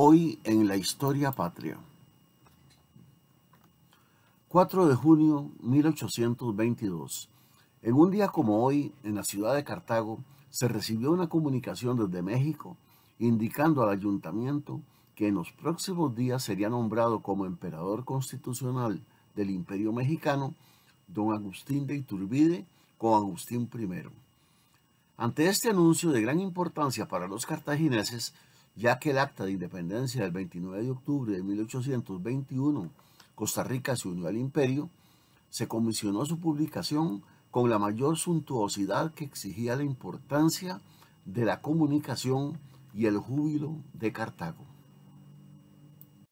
Hoy en la historia patria. 4 de junio 1822. En un día como hoy, en la ciudad de Cartago, se recibió una comunicación desde México indicando al ayuntamiento que en los próximos días sería nombrado como emperador constitucional del Imperio Mexicano don Agustín de Iturbide con Agustín I. Ante este anuncio de gran importancia para los cartagineses, ya que el Acta de Independencia del 29 de octubre de 1821 Costa Rica se unió al imperio, se comisionó su publicación con la mayor suntuosidad que exigía la importancia de la comunicación y el júbilo de Cartago.